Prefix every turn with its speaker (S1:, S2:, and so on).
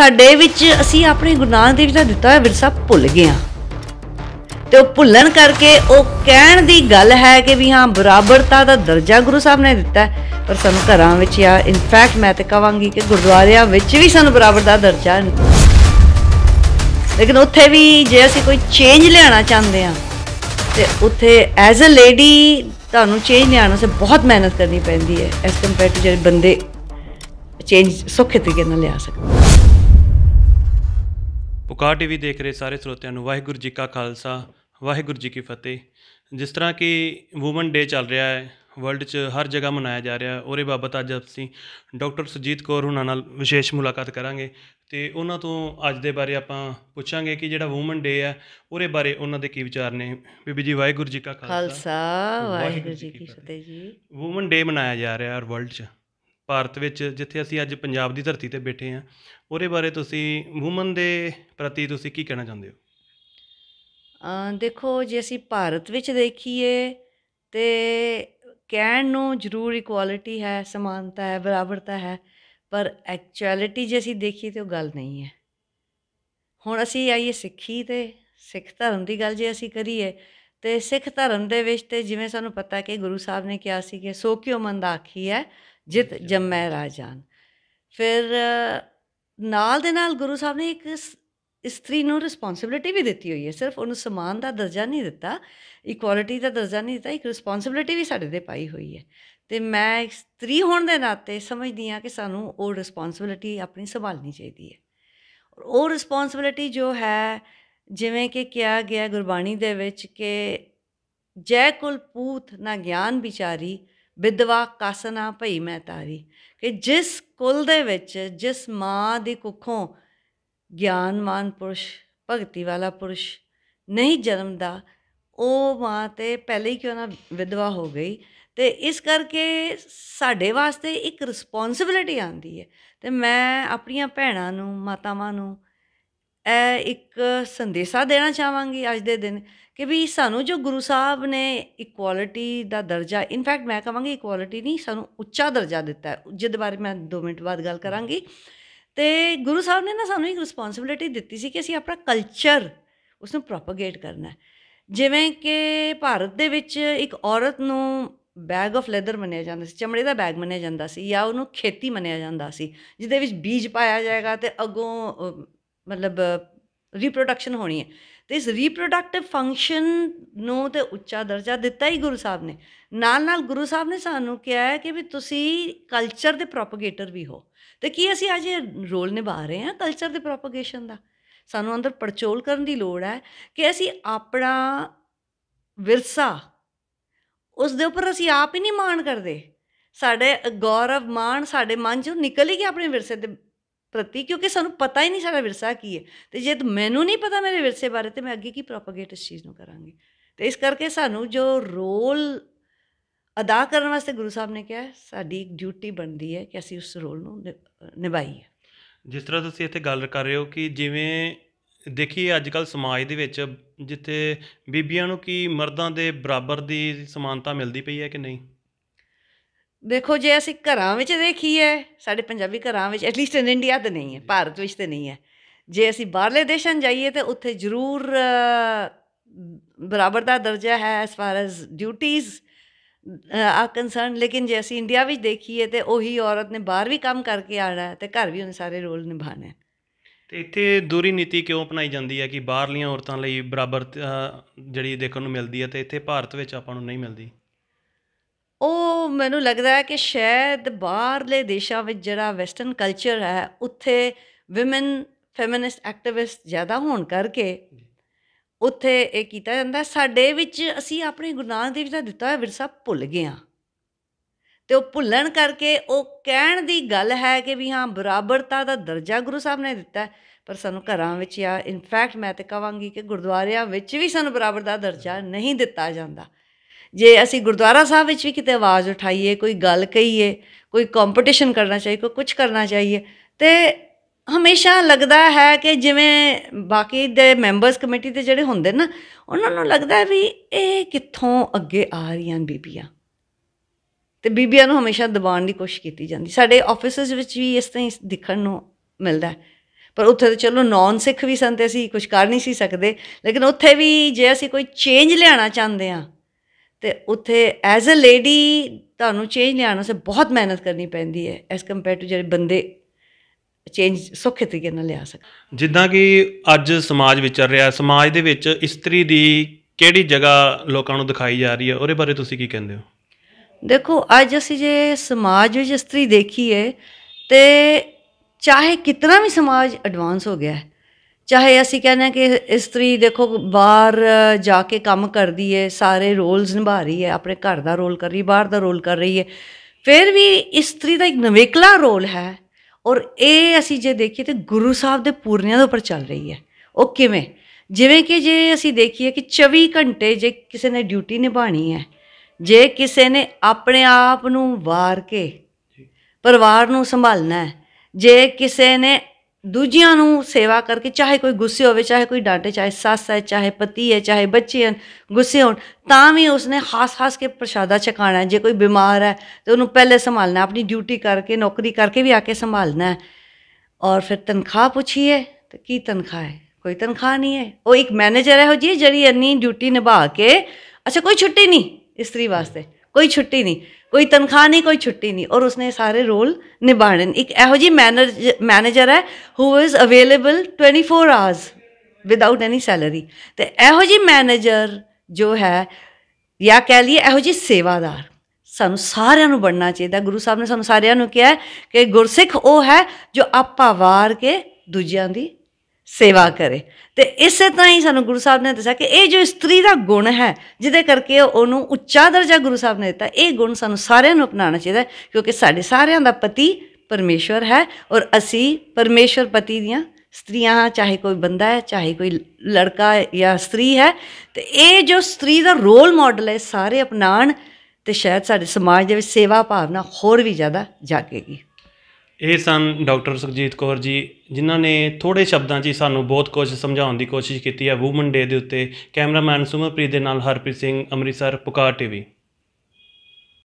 S1: ਸਾਡੇ ਵਿੱਚ ਅਸੀਂ ਆਪਣੇ ਗੁਰੂ ਨਾਨਕ ਦੇਵ ਜੀ ਦਾ ਦਿੱਤਾ ਹੋਇਆ ਵਿਰਸਾ ਭੁੱਲ ਗਏ ਆ ਤੇ ਉਹ ਭੁੱਲਣ ਕਰਕੇ ਉਹ ਕਹਿਣ ਦੀ ਗੱਲ ਹੈ ਕਿ ਵੀ ਹਾਂ ਬਰਾਬਰਤਾ ਦਾ ਦਰਜਾ ਗੁਰੂ ਸਾਹਿਬ ਨੇ ਦਿੱਤਾ ਪਰ ਸਾਨੂੰ ਘਰਾਂ ਵਿੱਚ ਜਾਂ ਇਨਫੈਕਟ ਮੈਂ ਤੇ ਕਹਾਂਗੀ ਕਿ ਗੁਰਦੁਆਰਿਆਂ ਵਿੱਚ ਵੀ ਸਾਨੂੰ ਬਰਾਬਰ ਦਾ ਦਰਜਾ ਲੇਕਿਨ ਉੱਥੇ ਵੀ ਜੇ ਅਸੀਂ ਕੋਈ ਚੇਂਜ ਲਿਆਣਾ ਚਾਹੁੰਦੇ ਆ ਤੇ ਉੱਥੇ ਐਜ਼ ਅ ਲੇਡੀ ਤੁਹਾਨੂੰ ਚੇਂਜ ਲਿਆਉਣ ਵਾਸਤੇ ਬਹੁਤ ਮਿਹਨਤ ਕਰਨੀ ਪੈਂਦੀ ਹੈ ਐਸ ਕੰਪੇਅਰ ਟੂ ਜਿਹੜੇ ਬੰਦੇ ਚੇਂਜ ਸੌਖੇ ਤਰੀਕੇ ਨਾਲ ਲਿਆ ਸਕਦੇ
S2: ਪੁਕਾਰ ਟੀਵੀ ਦੇਖ ਰਹੇ ਸਾਰੇ ਸਰੋਤਿਆਂ ਨੂੰ ਵਾਹਿਗੁਰੂ ਜੀ ਕਾ ਖਾਲਸਾ ਵਾਹਿਗੁਰੂ ਜੀ ਕੀ ਫਤਿਹ ਜਿਸ ਤਰ੍ਹਾਂ ਕਿ ਔਮਨ ਡੇ ਚੱਲ ਰਿਹਾ ਹੈ ਵਰਲਡ 'ਚ ਹਰ ਜਗ੍ਹਾ ਮਨਾਇਆ ਜਾ ਰਿਹਾ ਔਰੇ ਬਾਬਤ ਅੱਜ ਅਸੀਂ ਡਾਕਟਰ ਸੁਜੀਤ ਕੌਰ ਹੁਣਾਂ ਨਾਲ ਵਿਸ਼ੇਸ਼ ਮੁਲਾਕਾਤ ਕਰਾਂਗੇ ਤੇ ਉਹਨਾਂ ਤੋਂ ਅੱਜ ਦੇ ਬਾਰੇ ਆਪਾਂ ਪੁੱਛਾਂਗੇ ਕਿ ਜਿਹੜਾ ਔਮਨ ਡੇ ਹੈ ਔਰੇ ਬਾਰੇ ਉਹਨਾਂ ਦੇ ਕੀ ਵਿਚਾਰ ਨੇ ਬੀਬੀ ਜੀ ਵਾਹਿਗੁਰੂ ਜੀ ਕਾ ਖਾਲਸਾ
S1: ਵਾਹਿਗੁਰੂ ਜੀ ਕੀ ਫਤਿਹ ਜੀ
S2: ਔਮਨ ਡੇ ਮਨਾਇਆ ਜਾ ਰਿਹਾ ਹੈ ਵਰਲਡ 'ਚ ਭਾਰਤ ਵਿੱਚ ਜਿੱਥੇ ਅਸੀਂ ਅੱਜ ਪੰਜਾਬ ਦੀ ਧਰਤੀ ਤੇ ਬੈਠੇ ਆਂ ਉਹਦੇ ਬਾਰੇ ਤੁਸੀਂ ਵੂਮਨ ਦੇ ਪ੍ਰਤੀ ਤੁਸੀਂ ਕੀ ਕਹਿਣਾ ਚਾਹੁੰਦੇ
S1: ਹੋ ਦੇਖੋ ਜੇ ਅਸੀਂ ਭਾਰਤ ਵਿੱਚ ਦੇਖੀਏ ਤੇ ਕਹਿਣ ਨੂੰ ਜ਼ਰੂਰ ਇਕੁਆਲਿਟੀ ਹੈ ਸਮਾਨਤਾ ਹੈ ਬਰਾਬਰਤਾ ਹੈ ਪਰ ਐਕਚੁਅਲਿਟੀ ਜੇ ਅਸੀਂ ਦੇਖੀਏ ਤੇ ਉਹ ਗੱਲ ਨਹੀਂ ਹੈ ਹੁਣ ਅਸੀਂ ਆਈਏ ਸਿੱਖੀ ਤੇ ਸਿੱਖ ਧਰਮ ਦੀ ਗੱਲ ਜੇ ਅਸੀਂ ਕਰੀਏ ਤੇ ਸਿੱਖ ਧਰਮ ਦੇ ਵਿੱਚ ਤੇ ਜਿਵੇਂ ਸਾਨੂੰ ਪਤਾ ਕਿ ਗੁਰੂ ਸਾਹਿਬ ਨੇ ਕਿਹਾ ਸੀ ਕਿ ਸੋ ਕਿਉ ਮੰਦ ਆਖੀ ਹੈ ਜਿਤ ਜੰਮੈ ਰਾਜਾਨ ਫਿਰ ਨਾਲ ਦੇ ਨਾਲ ਗੁਰੂ ਸਾਹਿਬ ਨੇ ਇੱਕ ਇਸਤਰੀ ਨੂੰ ਰਿਸਪੌਂਸਿਬਿਲਟੀ ਵੀ ਦਿੱਤੀ ਹੋਈ ਹੈ ਸਿਰਫ ਉਹਨੂੰ ਸਮਾਨ ਦਾ ਦਰਜਾ ਨਹੀਂ ਦਿੱਤਾ ਇਕੁਐਲਿਟੀ ਦਾ ਦਰਜਾ ਨਹੀਂ ਦਿੱਤਾ ਇੱਕ ਰਿਸਪੌਂਸਿਬਿਲਟੀ ਵੀ ਸਾਡੇ ਤੇ ਪਾਈ ਹੋਈ ਹੈ ਤੇ ਮੈਂ ਇਸਤਰੀ ਹੋਣ ਦੇ ਨਾਤੇ ਸਮਝਦੀ ਆ ਕਿ ਸਾਨੂੰ ਉਹ ਰਿਸਪੌਂਸਿਬਿਲਟੀ ਆਪਣੀ ਸੰਭਾਲਣੀ ਚਾਹੀਦੀ ਹੈ ਉਹ ਰਿਸਪੌਂਸਿਬਿਲਟੀ ਜੋ ਹੈ ਜਿਵੇਂ ਕਿ ਕਿਹਾ ਗਿਆ ਗੁਰਬਾਣੀ ਦੇ ਵਿੱਚ ਕਿ ਜੈ ਕੁਲ ਪੂਤ ਨਾ ਗਿਆਨ ਵਿਚਾਰੀ ਵਿਦਵਾ ਕਾਸਨਾ ਭਈ ਮੈਂ ਤਾਰੀ ਕਿ ਜਿਸ ਕੁਲ ਦੇ ਵਿੱਚ ਜਿਸ ਮਾਂ ਦੀ ਕੁੱਖੋਂ ਗਿਆਨਮਾਨ ਪੁਰਸ਼ ਭਗਤੀ ਵਾਲਾ ਪੁਰਸ਼ ਨਹੀਂ ਜਨਮਦਾ ਉਹ ਮਾਂ ਤੇ ਪਹਿਲੇ ਹੀ ਕਿਉਂ ਨਾ ਵਿਧਵਾ ਹੋ ਗਈ ਤੇ ਇਸ ਕਰਕੇ ਸਾਡੇ ਵਾਸਤੇ ਇੱਕ ਰਿਸਪੌਂਸਿਬਿਲਟੀ ਆਂਦੀ ਹੈ ਤੇ ਮੈਂ ਆਪਣੀਆਂ ਭੈਣਾਂ ਨੂੰ ਮਾਤਾਵਾਂ ਨੂੰ ਇਹ ਇੱਕ ਸੰਦੇਸ਼ਾ ਦੇਣਾ ਚਾਹਾਂਗੀ ਅੱਜ ਦੇ ਦਿਨ ਕਿ ਵੀ ਸਾਨੂੰ ਜੋ ਗੁਰੂ ਸਾਹਿਬ ਨੇ ਇਕੁਆਲਿਟੀ ਦਾ ਦਰਜਾ ਇਨਫੈਕਟ ਮੈਂ ਕਹਾਂਗੀ ਇਕੁਆਲਿਟੀ ਨਹੀਂ ਸਾਨੂੰ ਉੱਚਾ ਦਰਜਾ ਦਿੱਤਾ ਜਿਸ ਬਾਰੇ ਮੈਂ 2 ਮਿੰਟ ਬਾਅਦ ਗੱਲ ਕਰਾਂਗੀ ਤੇ ਗੁਰੂ ਸਾਹਿਬ ਨੇ ਨਾ ਸਾਨੂੰ ਇੱਕ ਰਿਸਪੌਂਸਿਬਿਲਟੀ ਦਿੱਤੀ ਸੀ ਕਿ ਅਸੀਂ ਆਪਣਾ ਕਲਚਰ ਉਸ ਨੂੰ ਪ੍ਰੋਪਗੇਟ ਕਰਨਾ ਜਿਵੇਂ ਕਿ ਭਾਰਤ ਦੇ ਵਿੱਚ ਇੱਕ ਔਰਤ ਨੂੰ ਬੈਗ ਆਫ ਲੈਦਰ ਮੰਨਿਆ ਜਾਂਦਾ ਸੀ ਚਮੜੇ ਦਾ ਬੈਗ ਮੰਨਿਆ ਜਾਂਦਾ ਸੀ ਜਾਂ ਉਹਨੂੰ ਖੇਤੀ ਮੰਨਿਆ ਜਾਂਦਾ ਸੀ ਦੇ ਵਿੱਚ ਬੀਜ ਪਾਇਆ ਜਾਏਗਾ ਤੇ ਅਗੋਂ ਮਤਲਬ ਰੀਪਰੋਡਕਸ਼ਨ ਹੋਣੀ ਹੈ ਤੇ ਇਸ ਰੀਪਰੋਡਕਟਿਵ ਫੰਕਸ਼ਨ ਨੂੰ ਤੇ ਉੱਚਾ ਦਰਜਾ ਦਿੱਤਾ ਹੀ ਗੁਰੂ ਸਾਹਿਬ ਨੇ ਨਾਲ ਨਾਲ ਗੁਰੂ ਸਾਹਿਬ ਨੇ ਸਾਨੂੰ ਕਿਹਾ ਹੈ ਕਿ ਵੀ ਤੁਸੀਂ ਕਲਚਰ ਦੇ ਪ੍ਰੋਪਗੇਟਰ ਵੀ ਹੋ ਤੇ ਕੀ ਅਸੀਂ ਅੱਜ ਇਹ ਰੋਲ ਨਿਭਾ ਰਹੇ ਹਾਂ ਕਲਚਰ ਦੇ ਪ੍ਰੋਪਗੇਸ਼ਨ ਦਾ ਸਾਨੂੰ ਅੰਦਰ ਪਰਚੋਲ ਕਰਨ ਦੀ ਲੋੜ ਹੈ ਕਿ ਅਸੀਂ ਆਪਣਾ ਵਿਰਸਾ ਉਸ ਦੇ ਉੱਪਰ ਅਸੀਂ ਆਪ ਹੀ ਨਹੀਂ ਮਾਣ ਕਰਦੇ ਸਾਡੇ ਗੌਰਵ ਮਾਣ ਸਾਡੇ ਮਨ ਚੋਂ ਨਿਕਲ ਹੀ ਗਿਆ ਆਪਣੇ ਵਿਰਸੇ ਦੇ ਪ੍ਰਤੀ ਕਿਉਂਕਿ ਸਾਨੂੰ ਪਤਾ ਹੀ ਨਹੀਂ ਸਾਡਾ ਵਿਰਸਾ ਕੀ ਹੈ ਤੇ ਜੇ ਮੈਨੂੰ ਨਹੀਂ ਪਤਾ ਮੇਰੇ ਵਿਰਸੇ ਬਾਰੇ ਤੇ ਮੈਂ ਅੱਗੇ ਕੀ ਪ੍ਰੋਪਗੇਟ ਇਸ ਚੀਜ਼ ਨੂੰ ਕਰਾਂਗੀ ਤੇ ਇਸ ਕਰਕੇ ਸਾਨੂੰ ਜੋ ਰੋਲ ਅਦਾ ਕਰਨ ਵਾਸਤੇ ਗੁਰੂ ਸਾਹਿਬ ਨੇ ਕਿਹਾ ਸਾਡੀ ਇੱਕ ਡਿਊਟੀ ਬਣਦੀ ਹੈ ਕਿ ਅਸੀਂ ਉਸ ਰੋਲ ਨੂੰ ਨਿਭਾਈਏ
S2: ਜਿਸ ਤਰ੍ਹਾਂ ਤੁਸੀਂ ਇੱਥੇ ਗੱਲ ਕਰ ਰਹੇ ਹੋ ਕਿ ਜਿਵੇਂ ਦੇਖੀਏ ਅੱਜ ਕੱਲ ਸਮਾਜ ਦੇ ਵਿੱਚ ਜਿੱਥੇ ਬੀਬੀਆਂ ਨੂੰ ਕੀ ਮਰਦਾਂ ਦੇ ਬਰਾਬਰ ਦੀ ਸਮਾਨਤਾ ਮਿਲਦੀ ਪਈ ਹੈ ਕਿ ਨਹੀਂ
S1: ਦੇਖੋ ਜੇ ਅਸੀਂ ਘਰਾਂ ਵਿੱਚ ਦੇਖੀਏ ਸਾਡੇ ਪੰਜਾਬੀ ਘਰਾਂ ਵਿੱਚ ਐਟਲੀਸਟ ਇਨ ਇੰਡੀਆ ਤੇ ਨਹੀਂ ਹੈ ਭਾਰਤ ਵਿੱਚ ਤੇ ਨਹੀਂ ਹੈ ਜੇ ਅਸੀਂ ਬਾਹਰਲੇ ਦੇਸ਼ਾਂ ਜਾਈਏ ਤੇ ਉੱਥੇ ਜ਼ਰੂਰ ਬਰਾਬਰ ਦਾ ਦਰਜਾ ਹੈ as far as duties are concern ਲੇਕਿਨ ਜੇ ਅਸੀਂ ਇੰਡੀਆ ਵਿੱਚ ਦੇਖੀਏ ਤੇ ਉਹੀ ਔਰਤ ਨੇ ਬਾਹਰ ਵੀ ਕੰਮ ਕਰਕੇ ਆਣਾ ਤੇ ਘਰ ਵੀ ਉਹਨੇ ਸਾਰੇ ਰੋਲ ਨਿਭਾਣਾ ਹੈ
S2: ਤੇ ਇੱਥੇ ਦੂਰੀ ਨੀਤੀ ਕਿਉਂ ਅਪਣਾਈ ਜਾਂਦੀ ਹੈ ਕਿ ਬਾਹਰਲੀਆਂ ਔਰਤਾਂ ਲਈ ਬਰਾਬਰ ਜਿਹੜੀ ਦੇਖਣ ਨੂੰ ਮਿਲਦੀ ਹੈ ਤੇ ਇੱਥੇ ਭਾਰਤ ਵਿੱਚ ਆਪਾਂ ਨੂੰ ਨਹੀਂ ਮਿਲਦੀ
S1: ਉਹ ਮੈਨੂੰ ਲੱਗਦਾ ਹੈ ਕਿ ਸ਼ਾਇਦ ਬਾਹਰਲੇ ਦੇਸ਼ਾਂ ਵਿੱਚ ਜਿਹੜਾ ਵੈਸਟਰਨ ਕਲਚਰ ਹੈ ਉੱਥੇ ਔਮਨ ਫੈਮਿਨਿਸਟ ਐਕਟਿਵਿਸਟ ਜ਼ਿਆਦਾ ਹੋਣ ਕਰਕੇ ਉੱਥੇ ਇਹ ਕੀਤਾ ਜਾਂਦਾ ਸਾਡੇ ਵਿੱਚ ਅਸੀਂ ਆਪਣੇ ਗੁਰਨਾਮ ਦੇ ਦੇਵ ਦਾ ਦਿੱਤਾ ਹੋਇਆ ਵਿਰਸਾ ਭੁੱਲ ਗਏ ਆ ਤੇ ਉਹ ਭੁੱਲਣ ਕਰਕੇ ਉਹ ਕਹਿਣ ਦੀ ਗੱਲ ਹੈ ਕਿ ਵੀ ਹਾਂ ਬਰਾਬਰਤਾ ਦਾ ਦਰਜਾ ਗੁਰੂ ਸਾਹਿਬ ਨੇ ਦਿੱਤਾ ਪਰ ਸਾਨੂੰ ਘਰਾਂ ਵਿੱਚ ਜਾਂ ਇਨਫੈਕਟ ਮੈਂ ਤੇ ਕਹਾਂਗੀ ਕਿ ਗੁਰਦੁਆਰਿਆਂ ਵਿੱਚ ਵੀ ਸਾਨੂੰ ਬਰਾਬਰ ਦਾ ਦਰਜਾ ਨਹੀਂ ਦਿੱਤਾ ਜਾਂਦਾ ਜੇ ਅਸੀਂ ਗੁਰਦੁਆਰਾ ਸਾਹਿਬ ਵਿੱਚ ਵੀ ਕਿਤੇ ਆਵਾਜ਼ ਉਠਾਈਏ ਕੋਈ ਗੱਲ ਕਹੀਏ ਕੋਈ ਕੰਪੀਟੀਸ਼ਨ ਕਰਨਾ ਚਾਹੀਏ ਕੋਈ ਕੁਝ ਕਰਨਾ ਚਾਹੀਏ ਤੇ ਹਮੇਸ਼ਾ ਲੱਗਦਾ ਹੈ ਕਿ ਜਿਵੇਂ ਬਾਕੀ ਦੇ ਮੈਂਬਰਸ ਕਮੇਟੀ ਦੇ ਜਿਹੜੇ ਹੁੰਦੇ ਨਾ ਉਹਨਾਂ ਨੂੰ ਲੱਗਦਾ ਵੀ ਇਹ ਕਿੱਥੋਂ ਅੱਗੇ ਆ ਰਹੀਆਂ ਬੀਬੀਆਂ ਤੇ ਬੀਬੀਆਂ ਨੂੰ ਹਮੇਸ਼ਾ ਦਬਾਉਣ ਦੀ ਕੋਸ਼ਿਸ਼ ਕੀਤੀ ਜਾਂਦੀ ਸਾਡੇ ਆਫਿਸਰਸ ਵਿੱਚ ਵੀ ਇਸ ਤਰ੍ਹਾਂ ਦਿਖਣ ਨੂੰ ਮਿਲਦਾ ਪਰ ਉੱਥੇ ਤਾਂ ਚਲੋ ਨੌਨ ਸਿੱਖ ਵੀ ਸੰਤ ਸੀ ਕੁਝ ਕਰ ਨਹੀਂ ਸੀ ਸਕਦੇ ਲੇਕਿਨ ਉੱਥੇ ਵੀ ਜੇ ਅਸੀਂ ਕੋਈ ਚੇਂਜ ਲਿਆਣਾ ਚਾਹੁੰਦੇ ਆ ਤੇ ਉੱਥੇ ਐਜ਼ ਅ ਲੇਡੀ ਤੁਹਾਨੂੰ ਚੇਂਜ ਲਿਆਉਣ ਸੇ ਬਹੁਤ ਮਿਹਨਤ ਕਰਨੀ ਪੈਂਦੀ ਹੈ ਐਸ ਕੰਪੇਅਰ ਟੂ ਜਿਹੜੇ ਬੰਦੇ ਚੇਂਜ ਸੌਖੇ ਤਰੀਕੇ ਨਾਲ ਲਿਆ ਸਕਦੇ
S2: ਜਿੱਦਾਂ ਕਿ ਅੱਜ ਸਮਾਜ ਵਿਚਰ ਰਿਹਾ ਸਮਾਜ ਦੇ ਵਿੱਚ ਇਸਤਰੀ ਦੀ ਕਿਹੜੀ ਜਗ੍ਹਾ ਲੋਕਾਂ ਨੂੰ ਦਿਖਾਈ ਜਾ ਰਹੀ ਹੈ ਉਹਦੇ ਬਾਰੇ ਤੁਸੀਂ ਕੀ ਕਹਿੰਦੇ ਹੋ
S1: ਦੇਖੋ ਅੱਜ ਅਸੀਂ ਜੇ ਸਮਾਜ ਵਿੱਚ ਇਸਤਰੀ ਦੇਖੀਏ ਤੇ ਚਾਹੇ ਕਿਤਨਾ ਵੀ ਸਮਾਜ ਐਡਵਾਂਸ ਹੋ ਗਿਆ ਹੈ ਚਾਹੇ ਅਸੀਂ ਕਹਿੰਦੇ ਕਿ ਇਸਤਰੀ ਦੇਖੋ ਬਾਹਰ ਜਾ ਕੇ ਕੰਮ ਕਰਦੀ ਹੈ ਸਾਰੇ ਰੋਲਸ ਨਿਭਾ ਰਹੀ ਹੈ ਆਪਣੇ ਘਰ ਦਾ ਰੋਲ ਕਰ ਰਹੀ ਬਾਹਰ ਦਾ ਰੋਲ ਕਰ ਰਹੀ ਹੈ ਫਿਰ ਵੀ ਇਸਤਰੀ ਦਾ ਇੱਕ ਨਵੇਕਲਾ ਰੋਲ ਹੈ ਔਰ ਇਹ ਅਸੀਂ ਜੇ ਦੇਖੀਏ ਤੇ ਗੁਰੂ ਸਾਹਿਬ ਦੇ ਪੂਰਨਿਆਂ ਦੇ ਉੱਪਰ ਚੱਲ ਰਹੀ ਹੈ ਉਹ ਕਿਵੇਂ ਜਿਵੇਂ ਕਿ ਜੇ ਅਸੀਂ ਦੇਖੀਏ ਕਿ 24 ਘੰਟੇ ਜੇ ਕਿਸੇ ਨੇ ਡਿਊਟੀ ਨਿਭਾਣੀ ਹੈ ਜੇ ਕਿਸੇ ਨੇ ਆਪਣੇ ਆਪ ਨੂੰ ਵਾਰ ਕੇ ਪਰਿਵਾਰ ਨੂੰ ਸੰਭਾਲਣਾ ਹੈ ਜੇ ਕਿਸੇ ਨੇ ਦੂਜਿਆਂ ਨੂੰ ਸੇਵਾ ਕਰਕੇ ਚਾਹੇ ਕੋਈ ਗੁੱਸੇ ਹੋਵੇ ਚਾਹੇ ਕੋਈ ਡਾਂਟੇ ਚਾਹੇ ਸੱਸ ਹੈ ਚਾਹੇ ਪਤੀ ਹੈ ਚਾਹੇ ਬੱਚੇ ਹਨ ਗੁੱਸੇ ਹੋਣ ਤਾਂ ਵੀ ਉਸਨੇ ਹਾਸ-ਹਾਸ ਕੇ ਪ੍ਰਸ਼ਾਦਾ ਚਕਾਣਾ ਜੇ ਕੋਈ ਬਿਮਾਰ ਹੈ ਤੇ ਉਹਨੂੰ ਪਹਿਲੇ ਸੰਭਾਲਣਾ ਆਪਣੀ ਡਿਊਟੀ ਕਰਕੇ ਨੌਕਰੀ ਕਰਕੇ ਵੀ ਆ ਕੇ ਸੰਭਾਲਣਾ ਔਰ ਫਿਰ ਤਨਖਾਹ ਪੁੱਛੀਏ ਤੇ ਕੀ ਤਨਖਾਹ ਹੈ ਕੋਈ ਤਨਖਾਹ ਨਹੀਂ ਹੈ ਉਹ ਇੱਕ ਮੈਨੇਜਰ ਹੈ ਹੋ ਜੀ ਜਿਹੜੀ ਇੰਨੀ ਡਿਊਟੀ ਨਿਭਾ ਕੇ ਅੱਛਾ ਕੋਈ ਛੁੱਟੀ ਨਹੀਂ ਇਸਤਰੀ ਵਾਸਤੇ ਕੋਈ ਛੁੱਟੀ ਨਹੀਂ ਕੋਈ ਤਨਖਾਹ ਨਹੀਂ ਕੋਈ ਛੁੱਟੀ ਨਹੀਂ ਔਰ ਉਸਨੇ ਸਾਰੇ ਰੋਲ ਨਿਭਾਣੇ ਇੱਕ ਇਹੋ ਜੀ ਮੈਨੇਜਰ ਹੈ who is available 24 hours without any salary ਤੇ ਇਹੋ ਜੀ ਮੈਨੇਜਰ ਜੋ ਹੈ ਜਾਂ ਕਹਿ ਲਈਏ ਇਹੋ ਜੀ ਸੇਵਾਦਾਰ ਸਾਨੂੰ ਸਾਰਿਆਂ ਨੂੰ ਬਣਨਾ ਚਾਹੀਦਾ ਗੁਰੂ ਸਾਹਿਬ ਨੇ ਸਾਨੂੰ ਸਾਰਿਆਂ ਨੂੰ ਕਿਹਾ ਕਿ ਗੁਰਸਿੱਖ ਉਹ ਹੈ ਜੋ ਆਪਾ ਵਾਰ ਕੇ ਦੂਜਿਆਂ ਦੀ ਸੇਵਾ ਕਰੇ ਤੇ ਇਸੇ ਤਰ੍ਹਾਂ ਹੀ ਸਾਨੂੰ ਗੁਰੂ ਸਾਹਿਬ ਨੇ ਦੱਸਿਆ ਕਿ ਇਹ ਜੋ ਇਸਤਰੀ ਦਾ ਗੁਣ ਹੈ ਜਿਹਦੇ ਕਰਕੇ ਉਹਨੂੰ ਉੱਚਾ ਦਰਜਾ ਗੁਰੂ ਸਾਹਿਬ ਨੇ ਦਿੱਤਾ ਇਹ ਗੁਣ ਸਾਨੂੰ ਸਾਰਿਆਂ ਨੂੰ ਅਪਣਾਉਣਾ ਚਾਹੀਦਾ ਕਿਉਂਕਿ ਸਾਡੇ ਸਾਰਿਆਂ ਦਾ ਪਤੀ ਪਰਮੇਸ਼ਵਰ ਹੈ ਔਰ ਅਸੀਂ ਪਰਮੇਸ਼ਵਰ ਪਤੀ ਦੀਆਂ ਸਤਰੀਆਂ ਚਾਹੇ ਕੋਈ ਬੰਦਾ ਹੈ ਚਾਹੇ ਕੋਈ ਲੜਕਾ ਜਾਂ ਸਤਰੀ ਹੈ ਤੇ ਇਹ ਜੋ ਸਤਰੀ ਦਾ ਰੋਲ ਮਾਡਲ ਹੈ ਸਾਰੇ ਅਪਣਾਣ ਤੇ ਸ਼ਾਇਦ ਸਾਡੇ ਸਮਾਜ ਦੇ ਵਿੱਚ ਸੇਵਾ ਭਾਵਨਾ ਹੋਰ ਵੀ ਜ਼ਿਆਦਾ ਜਾਗੇਗੀ
S2: ਇਹ ਸਨ ਡਾਕਟਰ ਸੁਖਜੀਤ ਕੌਰ ਜੀ ਜਿਨ੍ਹਾਂ ਨੇ ਥੋੜੇ ਸ਼ਬਦਾਂ 'ਚ ਹੀ ਸਾਨੂੰ ਬਹੁਤ ਕੁਝ ਸਮਝਾਉਣ ਦੀ ਕੋਸ਼ਿਸ਼ ਕੀਤੀ ਹੈ ਵੂਮਨ ਡੇ ਦੇ ਉੱਤੇ ਕੈਮਰਾਮੈਨ ਸੁਮਨਪ੍ਰੀਤ ਦੇ ਨਾਲ ਹਰਪ੍ਰੀਤ ਸਿੰਘ ਅੰਮ੍ਰਿਤਸਰ ਪੁਕਾਰ ਟੀਵੀ